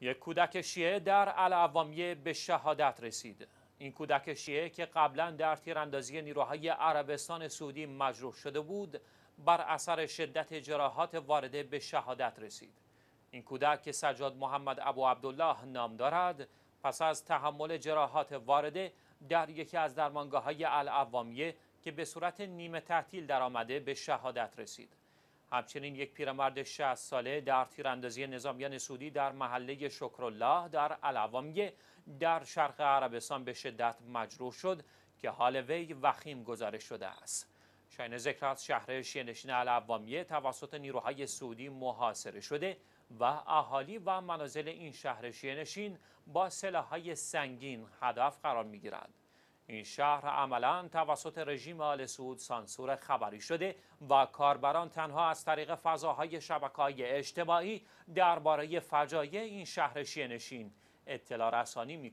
یک کودک شیعه در العوامیه به شهادت رسید این کودک شیعه که قبلا در تیراندازی نیروهای عربستان سعودی مجروح شده بود بر اثر شدت جراحات وارده به شهادت رسید این کودک که سجاد محمد ابو عبدالله نام دارد پس از تحمل جراحات وارده در یکی از درمانگاه های العوامیه که به صورت نیمه تعطیل درآمده به شهادت رسید همچنین یک پیرمرد 60 ساله در تیراندازی نظامیان سعودی در محله شکرالله در العوامیه در شرق عربستان به شدت مجروح شد که حال وی وخیم گزارش شده است شاین ذکر از شهر شینشین العوامیه توسط نیروهای سعودی محاصره شده و اهالی و منازل این شهر شینشین با سلاحهای سنگین هدف قرار میگیرند این شهر عملا توسط رژیم آل سعود سانسور خبری شده و کاربران تنها از طریق فضاهای شبکه‌های اجتماعی درباره فجایع این شهر شینشین اطلاع رسانی می